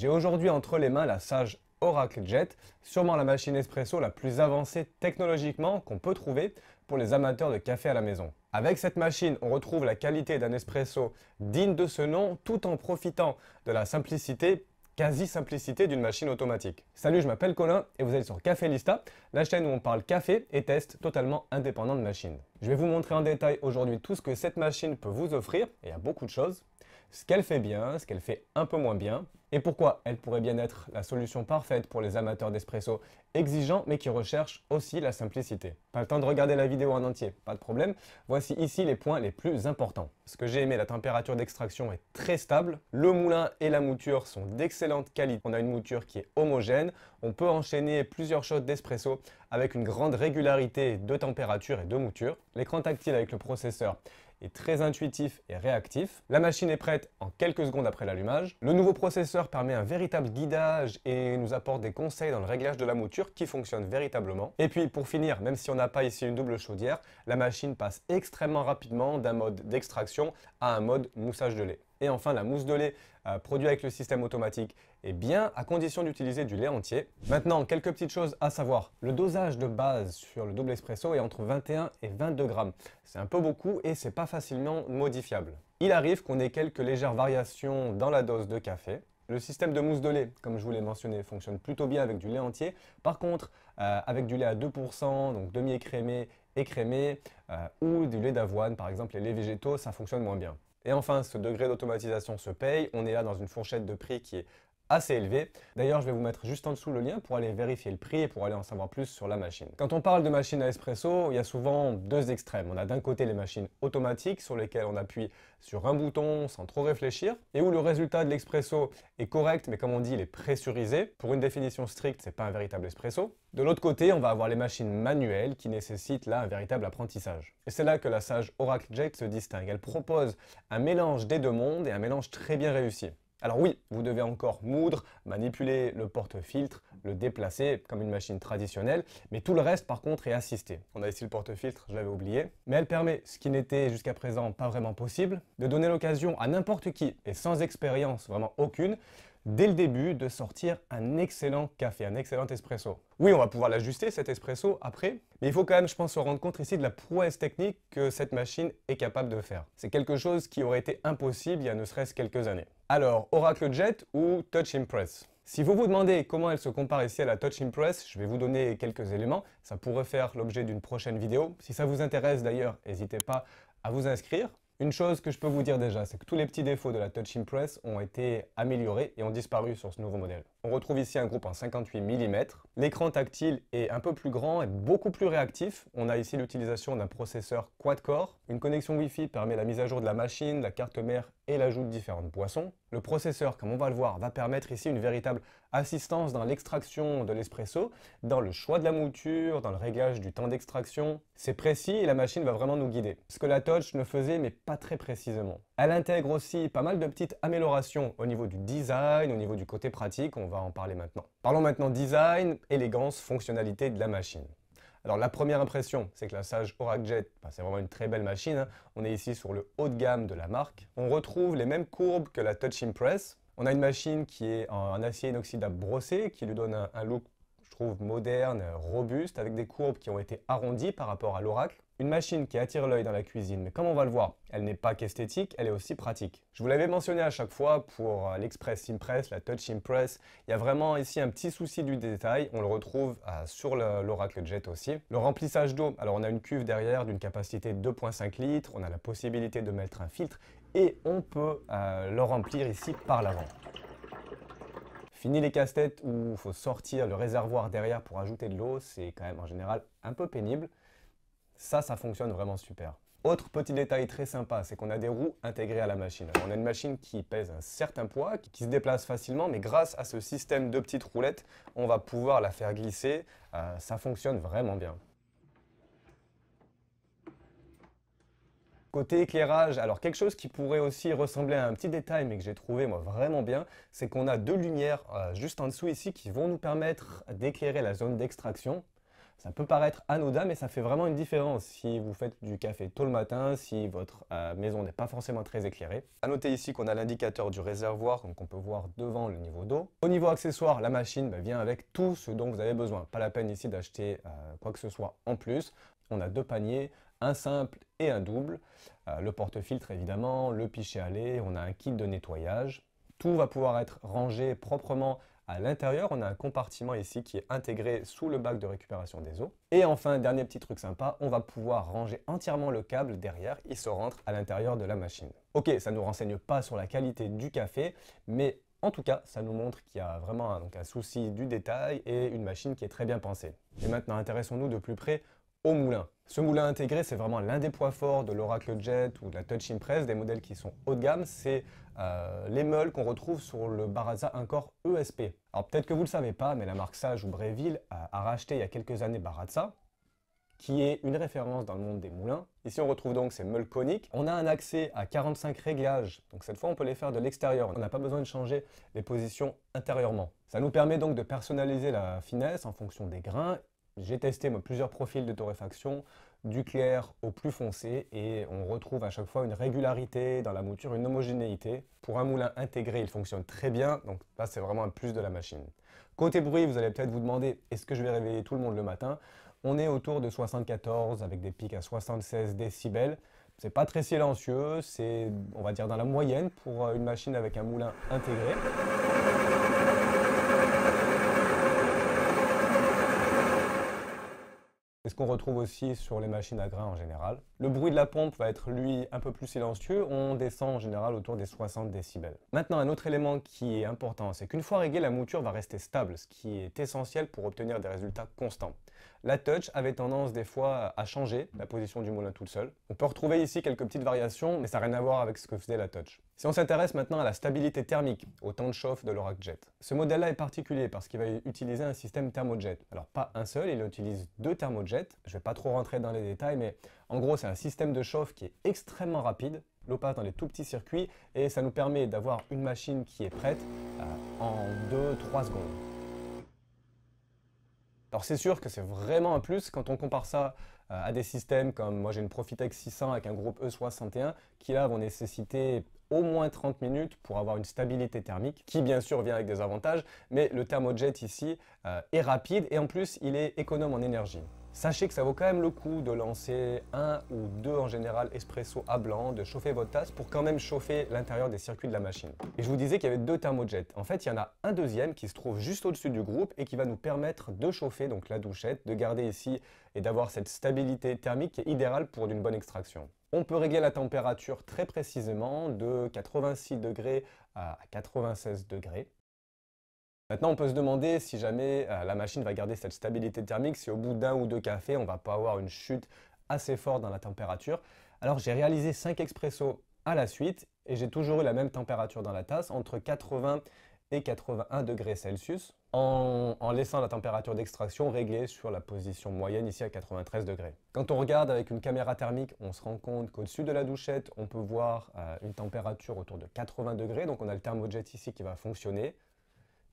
J'ai aujourd'hui entre les mains la Sage Oracle Jet, sûrement la machine espresso la plus avancée technologiquement qu'on peut trouver pour les amateurs de café à la maison. Avec cette machine, on retrouve la qualité d'un espresso digne de ce nom tout en profitant de la simplicité quasi-simplicité d'une machine automatique. Salut, je m'appelle Colin et vous êtes sur Café Lista, la chaîne où on parle café et test totalement indépendant de machines. Je vais vous montrer en détail aujourd'hui tout ce que cette machine peut vous offrir, et il y a beaucoup de choses, ce qu'elle fait bien, ce qu'elle fait un peu moins bien, et pourquoi elle pourrait bien être la solution parfaite pour les amateurs d'espresso exigeants mais qui recherchent aussi la simplicité. Pas le temps de regarder la vidéo en entier, pas de problème, voici ici les points les plus importants. Ce que j'ai aimé, la température d'extraction est très stable, le moulin et la mouture sont d'excellente qualité, on a une mouture qui est homogène, on peut enchaîner plusieurs shots d'espresso avec une grande régularité de température et de mouture. L'écran tactile avec le processeur est très intuitif et réactif. La machine est prête en quelques secondes après l'allumage. Le nouveau processeur permet un véritable guidage et nous apporte des conseils dans le réglage de la mouture qui fonctionne véritablement. Et puis pour finir, même si on n'a pas ici une double chaudière, la machine passe extrêmement rapidement d'un mode d'extraction à un mode moussage de lait. Et enfin, la mousse de lait euh, produit avec le système automatique, et eh bien à condition d'utiliser du lait entier. Maintenant, quelques petites choses à savoir. Le dosage de base sur le double espresso est entre 21 et 22 grammes. C'est un peu beaucoup et c'est pas facilement modifiable. Il arrive qu'on ait quelques légères variations dans la dose de café, le système de mousse de lait, comme je vous l'ai mentionné, fonctionne plutôt bien avec du lait entier. Par contre, euh, avec du lait à 2%, donc demi-écrémé, écrémé, euh, ou du lait d'avoine, par exemple les laits végétaux, ça fonctionne moins bien. Et enfin, ce degré d'automatisation se paye. On est là dans une fourchette de prix qui est assez élevé. D'ailleurs, je vais vous mettre juste en dessous le lien pour aller vérifier le prix et pour aller en savoir plus sur la machine. Quand on parle de machine à espresso, il y a souvent deux extrêmes. On a d'un côté les machines automatiques sur lesquelles on appuie sur un bouton sans trop réfléchir et où le résultat de l'espresso est correct, mais comme on dit, il est pressurisé. Pour une définition stricte, c'est pas un véritable espresso. De l'autre côté, on va avoir les machines manuelles qui nécessitent là un véritable apprentissage. Et c'est là que la sage Oracle Jet se distingue. Elle propose un mélange des deux mondes et un mélange très bien réussi. Alors oui, vous devez encore moudre, manipuler le porte-filtre, le déplacer comme une machine traditionnelle, mais tout le reste par contre est assisté. On a ici le porte-filtre, je l'avais oublié, mais elle permet, ce qui n'était jusqu'à présent pas vraiment possible, de donner l'occasion à n'importe qui, et sans expérience vraiment aucune, dès le début de sortir un excellent café, un excellent espresso. Oui, on va pouvoir l'ajuster cet espresso après, mais il faut quand même, je pense, se rendre compte ici de la prouesse technique que cette machine est capable de faire. C'est quelque chose qui aurait été impossible il y a ne serait-ce quelques années. Alors, Oracle Jet ou Touch Impress Si vous vous demandez comment elle se compare ici à la Touch Impress, je vais vous donner quelques éléments. Ça pourrait faire l'objet d'une prochaine vidéo. Si ça vous intéresse d'ailleurs, n'hésitez pas à vous inscrire. Une chose que je peux vous dire déjà, c'est que tous les petits défauts de la Touch Impress ont été améliorés et ont disparu sur ce nouveau modèle. On retrouve ici un groupe en 58 mm. L'écran tactile est un peu plus grand et beaucoup plus réactif. On a ici l'utilisation d'un processeur quad-core. Une connexion Wi-Fi permet la mise à jour de la machine, la carte mère et l'ajout de différentes boissons. Le processeur, comme on va le voir, va permettre ici une véritable assistance dans l'extraction de l'espresso, dans le choix de la mouture, dans le réglage du temps d'extraction. C'est précis et la machine va vraiment nous guider. Ce que la Touch ne faisait, mais pas très précisément. Elle intègre aussi pas mal de petites améliorations au niveau du design, au niveau du côté pratique. On va parler maintenant. Parlons maintenant design, élégance, fonctionnalité de la machine. Alors la première impression, c'est que la Sage Oracle Jet, bah, c'est vraiment une très belle machine. Hein. On est ici sur le haut de gamme de la marque. On retrouve les mêmes courbes que la Touch Impress. On a une machine qui est en acier inoxydable brossé, qui lui donne un look moderne, robuste, avec des courbes qui ont été arrondies par rapport à l'oracle. Une machine qui attire l'œil dans la cuisine, mais comme on va le voir, elle n'est pas qu'esthétique, elle est aussi pratique. Je vous l'avais mentionné à chaque fois pour euh, l'Express Impress, la Touch Impress, il y a vraiment ici un petit souci du détail, on le retrouve euh, sur l'Oracle Jet aussi. Le remplissage d'eau, alors on a une cuve derrière d'une capacité de 2.5 litres, on a la possibilité de mettre un filtre et on peut euh, le remplir ici par l'avant. Fini les casse-têtes où il faut sortir le réservoir derrière pour ajouter de l'eau, c'est quand même en général un peu pénible. Ça, ça fonctionne vraiment super. Autre petit détail très sympa, c'est qu'on a des roues intégrées à la machine. on a une machine qui pèse un certain poids, qui se déplace facilement, mais grâce à ce système de petites roulettes, on va pouvoir la faire glisser. Euh, ça fonctionne vraiment bien. Côté éclairage, alors quelque chose qui pourrait aussi ressembler à un petit détail mais que j'ai trouvé moi vraiment bien, c'est qu'on a deux lumières euh, juste en dessous ici qui vont nous permettre d'éclairer la zone d'extraction. Ça peut paraître anodin, mais ça fait vraiment une différence si vous faites du café tôt le matin, si votre euh, maison n'est pas forcément très éclairée. À noter ici qu'on a l'indicateur du réservoir, donc on peut voir devant le niveau d'eau. Au niveau accessoire, la machine bah, vient avec tout ce dont vous avez besoin. Pas la peine ici d'acheter euh, quoi que ce soit en plus. On a deux paniers, un simple et un double. Euh, le porte-filtre évidemment, le pichet à lait, on a un kit de nettoyage. Tout va pouvoir être rangé proprement à l'intérieur. On a un compartiment ici qui est intégré sous le bac de récupération des eaux. Et enfin, dernier petit truc sympa, on va pouvoir ranger entièrement le câble derrière. Il se rentre à l'intérieur de la machine. Ok, ça ne nous renseigne pas sur la qualité du café, mais en tout cas, ça nous montre qu'il y a vraiment un souci du détail et une machine qui est très bien pensée. Et maintenant, intéressons-nous de plus près au moulin. Ce moulin intégré, c'est vraiment l'un des points forts de l'Oracle Jet ou de la Touch Impress, des modèles qui sont haut de gamme, c'est euh, les meules qu'on retrouve sur le Barazza Incor ESP. Alors peut-être que vous ne le savez pas, mais la marque Sage ou Breville a, racheté il y a quelques années Barazza, qui est une référence dans le monde des moulins. Ici, on retrouve donc ces meules coniques. On a un accès à 45 réglages, donc cette fois, on peut les faire de l'extérieur. On n'a pas besoin de changer les positions intérieurement. Ça nous permet donc de personnaliser la finesse en fonction des grains j'ai testé plusieurs profils de torréfaction, du clair au plus foncé, et on retrouve à chaque fois une régularité dans la mouture, une homogénéité. Pour un moulin intégré, il fonctionne très bien, donc là c'est vraiment un plus de la machine. Côté bruit, vous allez peut-être vous demander est-ce que je vais réveiller tout le monde le matin On est autour de 74 avec des pics à 76 décibels. C'est pas très silencieux, c'est on va dire dans la moyenne pour euh, une machine avec un moulin intégré. qu'on retrouve aussi sur les machines à grains en général. Le bruit de la pompe va être lui un peu plus silencieux, on descend en général autour des 60 décibels. Maintenant un autre élément qui est important, c'est qu'une fois réglée la mouture va rester stable, ce qui est essentiel pour obtenir des résultats constants. La touch avait tendance des fois à changer la position du moulin tout seul. On peut retrouver ici quelques petites variations, mais ça n'a rien à voir avec ce que faisait la touch. Si on s'intéresse maintenant à la stabilité thermique, au temps de chauffe de l'Orac Jet, ce modèle-là est particulier parce qu'il va utiliser un système thermojet. Alors pas un seul, il utilise deux thermojets, je ne vais pas trop rentrer dans les détails, mais en gros c'est un système de chauffe qui est extrêmement rapide, l'eau passe dans les tout petits circuits et ça nous permet d'avoir une machine qui est prête euh, en 2-3 secondes. Alors c'est sûr que c'est vraiment un plus quand on compare ça euh, à des systèmes comme moi j'ai une Profitex 600 avec un groupe E61 qui là vont nécessiter au moins 30 minutes pour avoir une stabilité thermique qui bien sûr vient avec des avantages, mais le thermojet ici euh, est rapide et en plus il est économe en énergie. Sachez que ça vaut quand même le coup de lancer un ou deux en général espresso à blanc, de chauffer votre tasse pour quand même chauffer l'intérieur des circuits de la machine. Et je vous disais qu'il y avait deux thermojets. En fait, il y en a un deuxième qui se trouve juste au-dessus du groupe et qui va nous permettre de chauffer donc la douchette, de garder ici et d'avoir cette stabilité thermique qui est idéale pour une bonne extraction. On peut régler la température très précisément de 86 degrés à 96 degrés. Maintenant, on peut se demander si jamais euh, la machine va garder cette stabilité thermique, si au bout d'un ou deux cafés, on ne va pas avoir une chute assez forte dans la température. Alors, j'ai réalisé 5 expressos à la suite et j'ai toujours eu la même température dans la tasse, entre 80 et 81 degrés Celsius en, laissant la température d'extraction réglée sur la position moyenne ici à 93 degrés. Quand on regarde avec une caméra thermique, on se rend compte qu'au-dessus de la douchette, on peut voir euh, une température autour de 80 degrés. Donc on a le thermojet ici qui va fonctionner,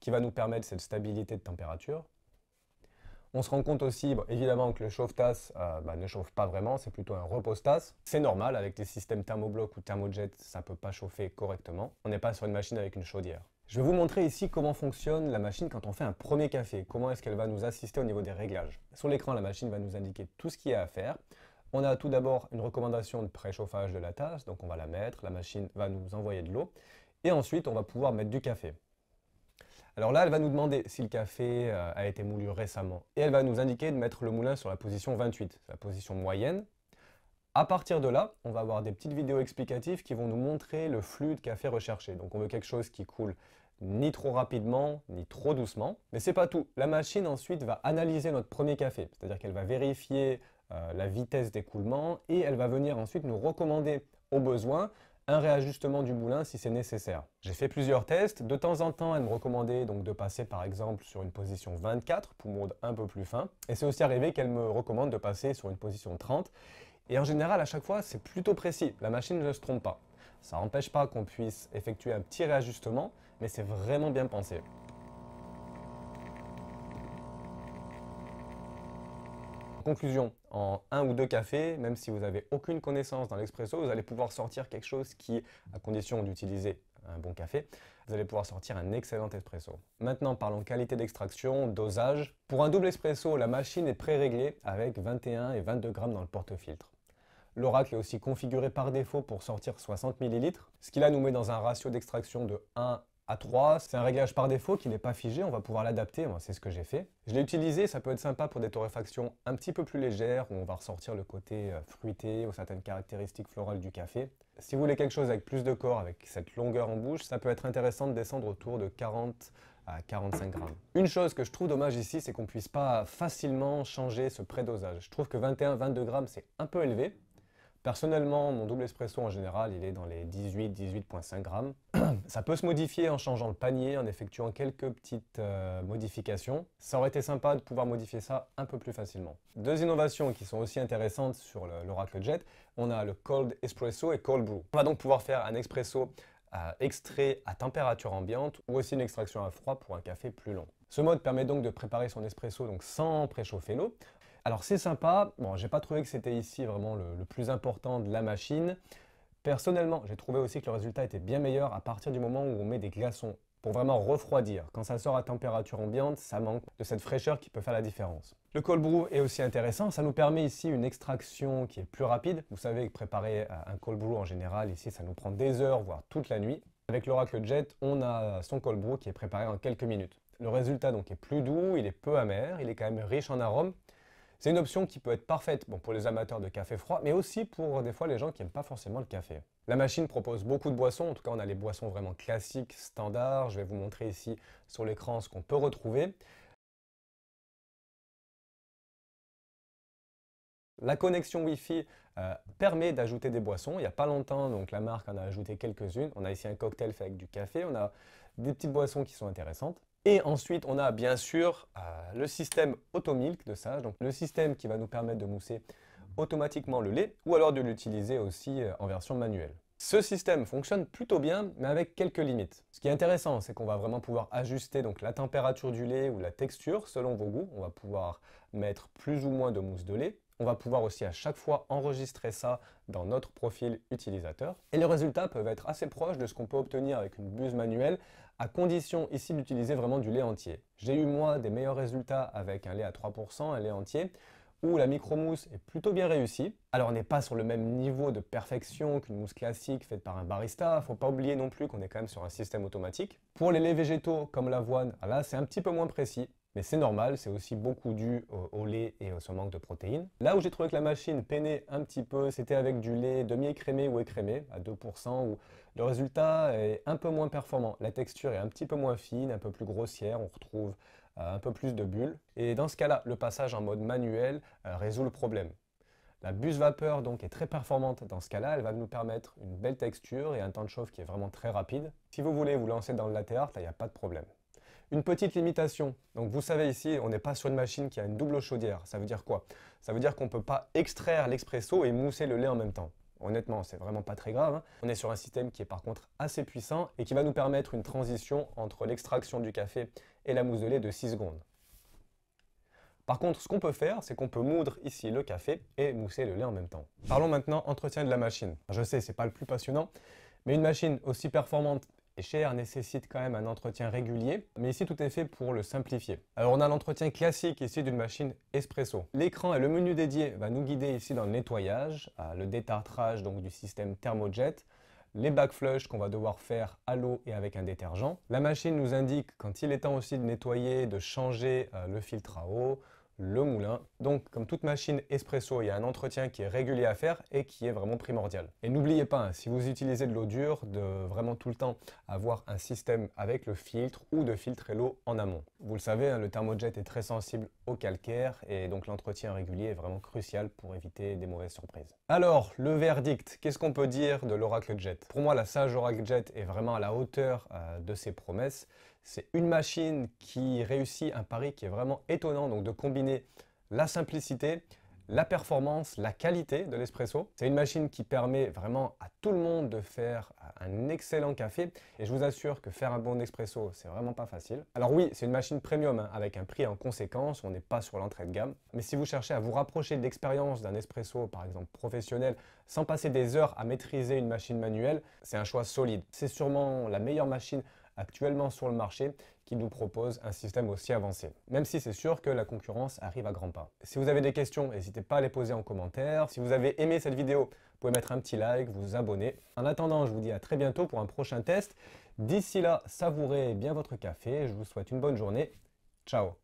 qui va nous permettre cette stabilité de température. On se rend compte aussi, évidemment, que le chauffe-tasse euh, bah, ne chauffe pas vraiment, c'est plutôt un repose-tasse. C'est normal, avec des systèmes thermobloc ou thermojet, ça ne peut pas chauffer correctement. On n'est pas sur une machine avec une chaudière. Je vais vous montrer ici comment fonctionne la machine quand on fait un premier café, comment est-ce qu'elle va nous assister au niveau des réglages. Sur l'écran, la machine va nous indiquer tout ce qu'il y a à faire. On a tout d'abord une recommandation de préchauffage de la tasse, donc on va la mettre, la machine va nous envoyer de l'eau, et ensuite on va pouvoir mettre du café. Alors là, elle va nous demander si le café euh, a été moulu récemment, et elle va nous indiquer de mettre le moulin sur la position 28, la position moyenne, à partir de là, on va avoir des petites vidéos explicatives qui vont nous montrer le flux de café recherché. Donc on veut quelque chose qui coule ni trop rapidement, ni trop doucement. Mais c'est pas tout. La machine ensuite va analyser notre premier café, c'est-à-dire qu'elle va vérifier euh, la vitesse d'écoulement et elle va venir ensuite nous recommander au besoin un réajustement du moulin si c'est nécessaire. J'ai fait plusieurs tests, de temps en temps elle me recommandait donc de passer par exemple sur une position 24 pour moudre un peu plus fin, et c'est aussi arrivé qu'elle me recommande de passer sur une position 30, et en général, à chaque fois, c'est plutôt précis, la machine ne se trompe pas. Ça n'empêche pas qu'on puisse effectuer un petit réajustement, mais c'est vraiment bien pensé. conclusion, en un ou deux cafés, même si vous n'avez aucune connaissance dans l'espresso, vous allez pouvoir sortir quelque chose qui, à condition d'utiliser un bon café, vous allez pouvoir sortir un excellent espresso. Maintenant, parlons qualité d'extraction, dosage. Pour un double espresso, la machine est pré-réglée avec 21 et 22 grammes dans le porte-filtre. L'oracle est aussi configuré par défaut pour sortir 60 ml, ce qui là nous met dans un ratio d'extraction de 1 à 3. C'est un réglage par défaut qui n'est pas figé, on va pouvoir l'adapter, c'est ce que j'ai fait. Je l'ai utilisé, ça peut être sympa pour des torréfactions un petit peu plus légères, où on va ressortir le côté euh, fruité ou certaines caractéristiques florales du café. Si vous voulez quelque chose avec plus de corps, avec cette longueur en bouche, ça peut être intéressant de descendre autour de 40 à 45 grammes. Une chose que je trouve dommage ici, c'est qu'on puisse pas facilement changer ce pré-dosage. Je trouve que 21-22 grammes, c'est un peu élevé. Personnellement, mon double espresso en général, il est dans les 18, 18,5 grammes. Ça peut se modifier en changeant le panier, en effectuant quelques petites euh, modifications. Ça aurait été sympa de pouvoir modifier ça un peu plus facilement. Deux innovations qui sont aussi intéressantes sur l'Oracle Jet, on a le Cold Espresso et Cold Brew. On va donc pouvoir faire un espresso euh, extrait à température ambiante ou aussi une extraction à froid pour un café plus long. Ce mode permet donc de préparer son espresso donc sans préchauffer l'eau alors c'est sympa, bon j'ai pas trouvé que c'était ici vraiment le, plus important de la machine. Personnellement, j'ai trouvé aussi que le résultat était bien meilleur à partir du moment où on met des glaçons pour vraiment refroidir. Quand ça sort à température ambiante, ça manque de cette fraîcheur qui peut faire la différence. Le cold brew est aussi intéressant, ça nous permet ici une extraction qui est plus rapide. Vous savez que préparer euh, un cold brew en général, ici ça nous prend des heures, voire toute la nuit. Avec l'Oracle Jet, on a son cold brew qui est préparé en quelques minutes. Le résultat donc est plus doux, il est peu amer, il est quand même riche en arômes, c'est une option qui peut être parfaite pour les amateurs de café froid, mais aussi pour des fois les gens qui n'aiment pas forcément le café. La machine propose beaucoup de boissons, en tout cas on a les boissons vraiment classiques, standards. Je vais vous montrer ici sur l'écran ce qu'on peut retrouver. La connexion Wi-Fi euh, permet d'ajouter des boissons. Il n'y a pas longtemps, donc la marque en a ajouté quelques-unes. On a ici un cocktail fait avec du café. On a des petites boissons qui sont intéressantes. Et ensuite, on a bien sûr euh, le système automilk de Sage. donc le système qui va nous permettre de mousser automatiquement le lait ou alors de l'utiliser aussi euh, en version manuelle. Ce système fonctionne plutôt bien, mais avec quelques limites. Ce qui est intéressant, c'est qu'on va vraiment pouvoir ajuster donc, la température du lait ou la texture selon vos goûts. On va pouvoir mettre plus ou moins de mousse de lait. On va pouvoir aussi à chaque fois enregistrer ça dans notre profil utilisateur. Et les résultats peuvent être assez proches de ce qu'on peut obtenir avec une buse manuelle, à condition ici d'utiliser vraiment du lait entier. J'ai eu moi des meilleurs résultats avec un lait à 3%, un lait entier, où la micro-mousse est plutôt bien réussie. Alors on n'est pas sur le même niveau de perfection qu'une mousse classique faite par un barista, faut pas oublier non plus qu'on est quand même sur un système automatique. Pour les laits végétaux comme l'avoine, ah là c'est un petit peu moins précis, mais c'est normal, c'est aussi beaucoup dû au, lait et au manque de protéines. Là où j'ai trouvé que la machine peinait un petit peu, c'était avec du lait demi-écrémé ou écrémé, à 2%, où le résultat est un peu moins performant. La texture est un petit peu moins fine, un peu plus grossière, on retrouve euh, un peu plus de bulles. Et dans ce cas-là, le passage en mode manuel euh, résout le problème. La buse vapeur donc est très performante dans ce cas-là, elle va nous permettre une belle texture et un temps de chauffe qui est vraiment très rapide. Si vous voulez vous lancer dans le latte art, il n'y a pas de problème. Une petite limitation. Donc vous savez ici, on n'est pas sur une machine qui a une double chaudière. Ça veut dire quoi Ça veut dire qu'on peut pas extraire l'expresso et mousser le lait en même temps. Honnêtement, c'est vraiment pas très grave. Hein. On est sur un système qui est par contre assez puissant et qui va nous permettre une transition entre l'extraction du café et la mousse de lait de 6 secondes. Par contre, ce qu'on peut faire, c'est qu'on peut moudre ici le café et mousser le lait en même temps. Parlons maintenant entretien de la machine. Je sais, c'est pas le plus passionnant, mais une machine aussi performante et cher nécessite quand même un entretien régulier, mais ici tout est fait pour le simplifier. Alors on a l'entretien classique ici d'une machine espresso. L'écran et le menu dédié va nous guider ici dans le nettoyage, le détartrage donc du système thermojet, les backflush qu'on va devoir faire à l'eau et avec un détergent. La machine nous indique quand il est temps aussi de nettoyer, de changer euh, le filtre à eau, le moulin. Donc comme toute machine espresso, il y a un entretien qui est régulier à faire et qui est vraiment primordial. Et n'oubliez pas, hein, si vous utilisez de l'eau dure, de vraiment tout le temps avoir un système avec le filtre ou de filtrer l'eau en amont. Vous le savez, hein, le thermojet est très sensible au calcaire et donc l'entretien régulier est vraiment crucial pour éviter des mauvaises surprises. Alors, le verdict, qu'est-ce qu'on peut dire de l'Oracle Jet Pour moi, la Sage Oracle Jet est vraiment à la hauteur euh, de ses promesses. C'est une machine qui réussit un pari qui est vraiment étonnant, donc de combiner la simplicité, la performance, la qualité de l'espresso. C'est une machine qui permet vraiment à tout le monde de faire un excellent café et je vous assure que faire un bon espresso, c'est vraiment pas facile. Alors oui, c'est une machine premium hein, avec un prix en conséquence, on n'est pas sur l'entrée de gamme, mais si vous cherchez à vous rapprocher de l'expérience d'un espresso par exemple professionnel sans passer des heures à maîtriser une machine manuelle, c'est un choix solide. C'est sûrement la meilleure machine actuellement sur le marché qui nous propose un système aussi avancé. Même si c'est sûr que la concurrence arrive à grands pas. Si vous avez des questions, n'hésitez pas à les poser en commentaire. Si vous avez aimé cette vidéo, vous pouvez mettre un petit like, vous abonner. En attendant, je vous dis à très bientôt pour un prochain test. D'ici là, savourez bien votre café. Je vous souhaite une bonne journée. Ciao